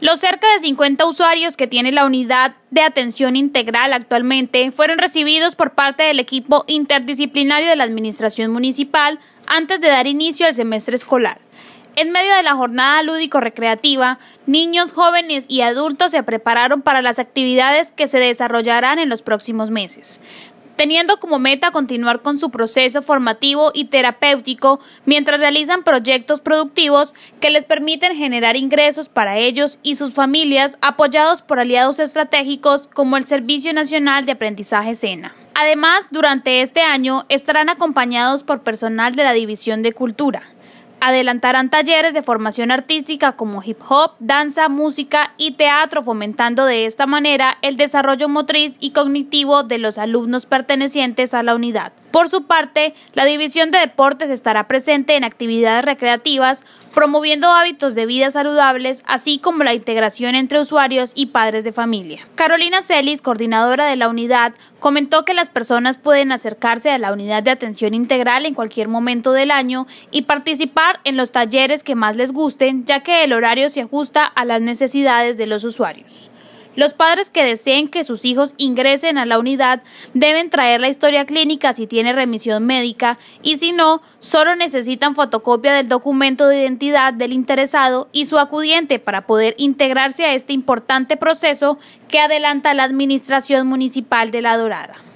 Los cerca de 50 usuarios que tiene la unidad de atención integral actualmente fueron recibidos por parte del equipo interdisciplinario de la Administración Municipal antes de dar inicio al semestre escolar. En medio de la jornada lúdico-recreativa, niños, jóvenes y adultos se prepararon para las actividades que se desarrollarán en los próximos meses teniendo como meta continuar con su proceso formativo y terapéutico mientras realizan proyectos productivos que les permiten generar ingresos para ellos y sus familias apoyados por aliados estratégicos como el Servicio Nacional de Aprendizaje SENA. Además, durante este año estarán acompañados por personal de la División de Cultura, Adelantarán talleres de formación artística como hip hop, danza, música y teatro, fomentando de esta manera el desarrollo motriz y cognitivo de los alumnos pertenecientes a la unidad. Por su parte, la División de Deportes estará presente en actividades recreativas, promoviendo hábitos de vida saludables, así como la integración entre usuarios y padres de familia. Carolina Celis, coordinadora de la unidad, comentó que las personas pueden acercarse a la unidad de atención integral en cualquier momento del año y participar en los talleres que más les gusten, ya que el horario se ajusta a las necesidades de los usuarios. Los padres que deseen que sus hijos ingresen a la unidad deben traer la historia clínica si tiene remisión médica y si no, solo necesitan fotocopia del documento de identidad del interesado y su acudiente para poder integrarse a este importante proceso que adelanta la Administración Municipal de La Dorada.